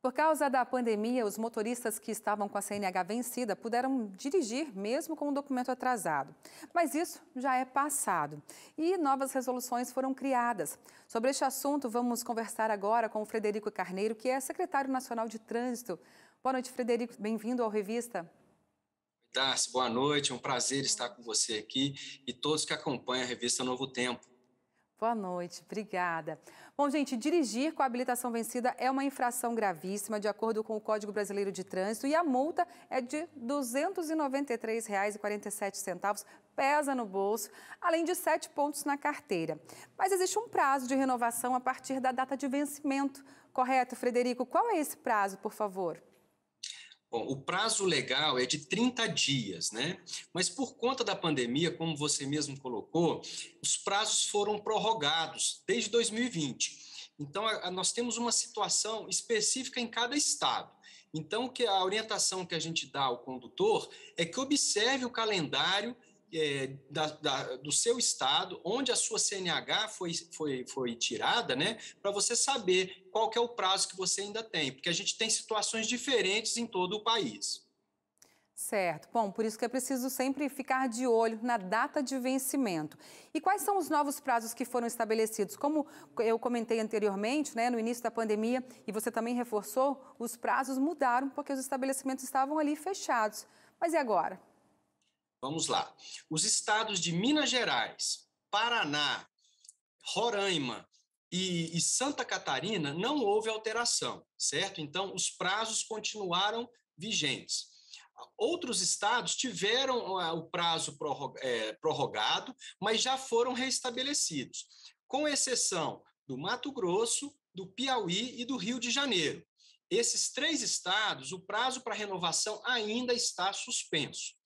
Por causa da pandemia, os motoristas que estavam com a CNH vencida puderam dirigir mesmo com o documento atrasado. Mas isso já é passado e novas resoluções foram criadas. Sobre este assunto, vamos conversar agora com o Frederico Carneiro, que é secretário nacional de trânsito. Boa noite, Frederico. Bem-vindo ao Revista. Darcy, boa noite. É um prazer estar com você aqui e todos que acompanham a revista Novo Tempo. Boa noite, obrigada. Bom, gente, dirigir com a habilitação vencida é uma infração gravíssima, de acordo com o Código Brasileiro de Trânsito, e a multa é de R$ 293,47, pesa no bolso, além de sete pontos na carteira. Mas existe um prazo de renovação a partir da data de vencimento, correto, Frederico? Qual é esse prazo, por favor? Bom, o prazo legal é de 30 dias, né? Mas por conta da pandemia, como você mesmo colocou, os prazos foram prorrogados desde 2020. Então, a, a, nós temos uma situação específica em cada estado. Então, que a orientação que a gente dá ao condutor é que observe o calendário é, da, da, do seu estado, onde a sua CNH foi, foi, foi tirada, né, para você saber qual é o prazo que você ainda tem, porque a gente tem situações diferentes em todo o país. Certo. Bom, por isso que é preciso sempre ficar de olho na data de vencimento. E quais são os novos prazos que foram estabelecidos? Como eu comentei anteriormente, né, no início da pandemia, e você também reforçou, os prazos mudaram porque os estabelecimentos estavam ali fechados. Mas e agora? Vamos lá. Os estados de Minas Gerais, Paraná, Roraima e, e, Santa Catarina não houve alteração, certo? Então, os prazos continuaram vigentes. Outros estados tiveram ah, o prazo é, prorrogado, mas já foram restabelecidos, com exceção do Mato Grosso, do Piauí e do Rio de Janeiro. Esses três estados, o prazo para renovação ainda está suspenso.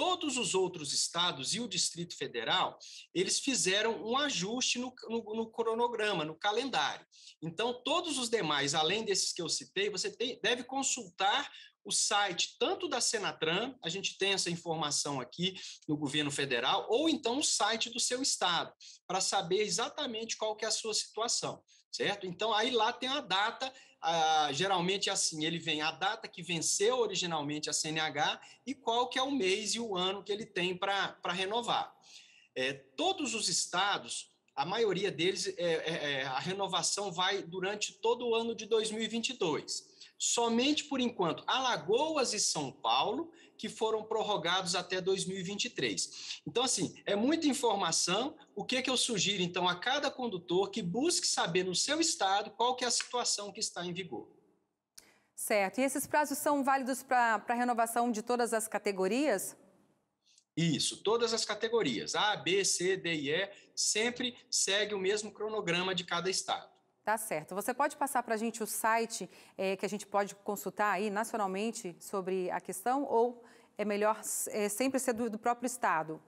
Todos os outros estados e o Distrito Federal, eles fizeram um ajuste no, no, no cronograma, no calendário. Então, todos os demais, além desses que eu citei, você tem, deve consultar o site tanto da Senatran, a gente tem essa informação aqui no governo federal, ou então o site do seu estado, para saber exatamente qual que é a sua situação, certo? Então, aí lá tem a data, ah, geralmente é assim, ele vem a data que venceu originalmente a CNH e qual que é o mês e o ano que ele tem para renovar. É, todos os estados, a maioria deles, é, é, é a renovação vai durante todo o ano de 2022 somente por enquanto Alagoas e São Paulo, que foram prorrogados até 2023. Então, assim, é muita informação. O que, é que eu sugiro, então, a cada condutor que busque saber no seu estado qual que é a situação que está em vigor. Certo. E esses prazos são válidos para a renovação de todas as categorias? Isso, todas as categorias, A, B, C, D e E, sempre segue o mesmo cronograma de cada estado. Tá certo. Você pode passar para a gente o site é, que a gente pode consultar aí nacionalmente sobre a questão ou é melhor é, sempre ser do, do, próprio Estado?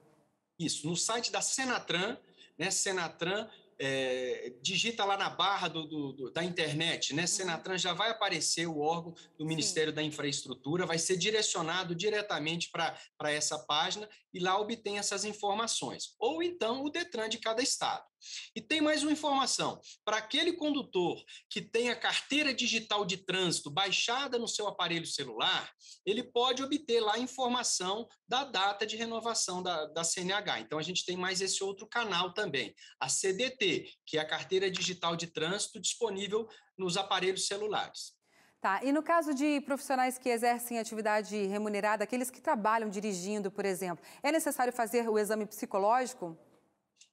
Isso, no site da Senatran, né, Senatran, é, digita lá na barra do, do, da internet, né, uhum. Senatran, já vai aparecer o órgão do Ministério Sim. da Infraestrutura, vai ser direcionado diretamente para essa página e lá obtém essas informações. Ou então o DETRAN de cada estado. E tem mais uma informação: para aquele condutor que tem a carteira digital de trânsito baixada no seu aparelho celular, ele pode obter lá a informação da data de renovação da, da CNH. Então, a gente tem mais esse outro canal também, a CDT, que é a carteira digital de trânsito disponível nos aparelhos celulares. Tá, e no caso de profissionais que exercem atividade remunerada, aqueles que trabalham dirigindo, por exemplo, é necessário fazer o exame psicológico?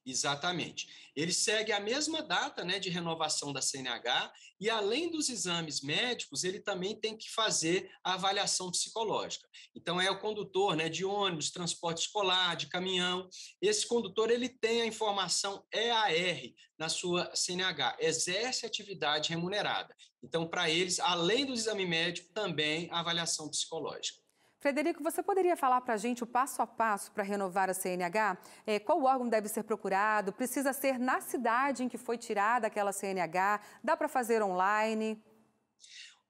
Exatamente. Ele segue a mesma data né, de renovação da CNH e, além dos exames médicos, ele também tem que fazer a avaliação psicológica. Então, é o condutor né, de ônibus, transporte escolar, de caminhão. Esse condutor ele tem a informação EAR na sua CNH, exerce atividade remunerada. Então, para eles, além do exame médico, também a avaliação psicológica. Frederico, você poderia falar para a gente o passo a passo para renovar a CNH? É, qual órgão deve ser procurado? Precisa ser na cidade em que foi tirada aquela CNH? Dá para fazer online?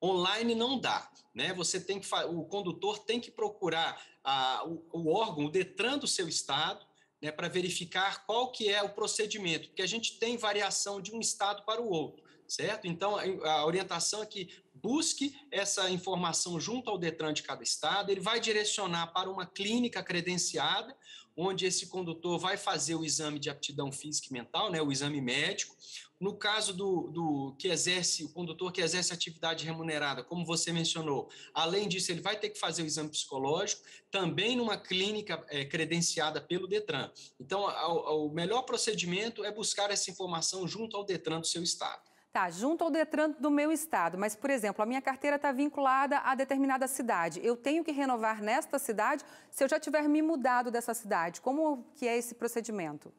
Online não dá, né? Você tem que o condutor tem que procurar a, o, o órgão, o Detran do seu estado, né, para verificar qual que é o procedimento, porque a gente tem variação de um estado para o outro, certo? Então a orientação é que busque essa informação junto ao Detran de cada estado, ele vai direcionar para uma clínica credenciada, onde esse condutor vai fazer o exame de aptidão física e mental, né, o exame médico. No caso do, do que exerce, o condutor que exerce atividade remunerada, como você mencionou, além disso, ele vai ter que fazer o exame psicológico, também numa clínica é, credenciada pelo Detran. Então, o melhor procedimento é buscar essa informação junto ao Detran do seu estado. Tá, junto ao Detran do meu estado, mas, por exemplo, a minha carteira está vinculada a determinada cidade. Eu tenho que renovar nesta cidade se eu já tiver me mudado dessa cidade. Como que é esse procedimento?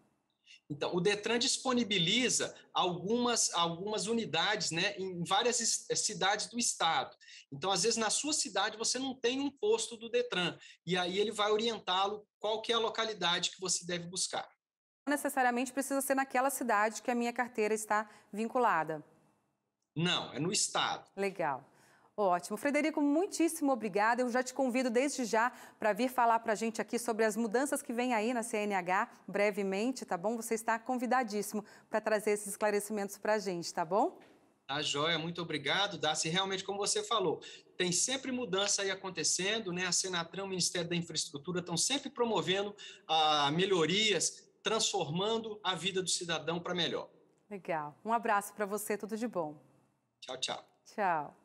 Então, o Detran disponibiliza algumas, algumas unidades né, em várias eh, cidades do estado. Então, às vezes, na sua cidade você não tem um posto do Detran, e aí ele vai orientá-lo qual que é a localidade que você deve buscar necessariamente precisa ser naquela cidade que a minha carteira está vinculada. Não, é no estado. Legal. Ótimo. Frederico, muitíssimo obrigada. Eu já te convido desde já para vir falar para a gente aqui sobre as mudanças que vem aí na CNH brevemente, tá bom? Você está convidadíssimo para trazer esses esclarecimentos para a gente, tá bom? Tá joia, muito obrigado, Darcy. Realmente, como você falou, tem sempre mudança aí acontecendo, né? A Senatran, o Ministério da Infraestrutura estão sempre promovendo ah, melhorias transformando a vida do cidadão para melhor. Legal. Um abraço para você, tudo de bom. Tchau, tchau. Tchau.